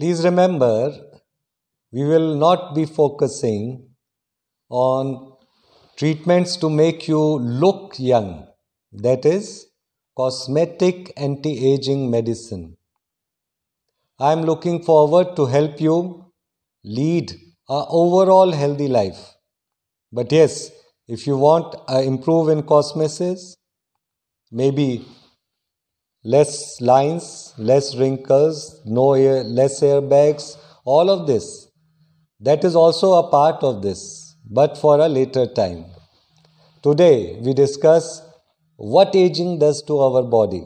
Please remember, we will not be focusing on treatments to make you look young, that is, cosmetic anti aging medicine. I am looking forward to help you lead a overall healthy life. But yes, if you want uh, improve in cosmesis, maybe less lines, less wrinkles, no air, less airbags, all of this. That is also a part of this, but for a later time. Today we discuss what aging does to our body.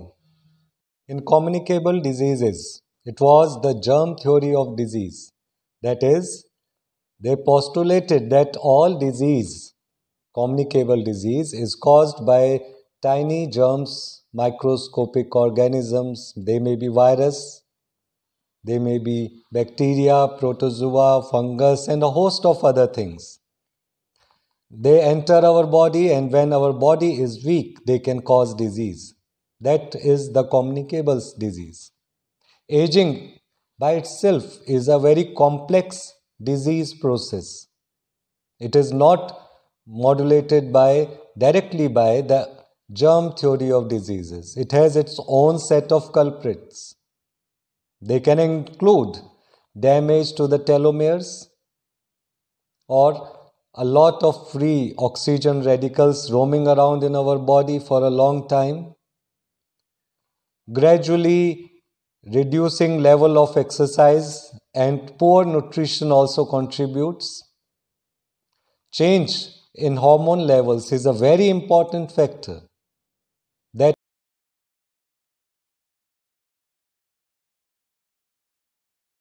In communicable diseases, it was the germ theory of disease. That is, they postulated that all disease, communicable disease, is caused by tiny germs, microscopic organisms, they may be virus, they may be bacteria, protozoa, fungus, and a host of other things. They enter our body, and when our body is weak, they can cause disease. That is the communicable disease. Aging by itself is a very complex disease process. It is not modulated by directly by the germ theory of diseases. It has its own set of culprits. They can include damage to the telomeres or a lot of free oxygen radicals roaming around in our body for a long time gradually reducing level of exercise and poor nutrition also contributes change in hormone levels is a very important factor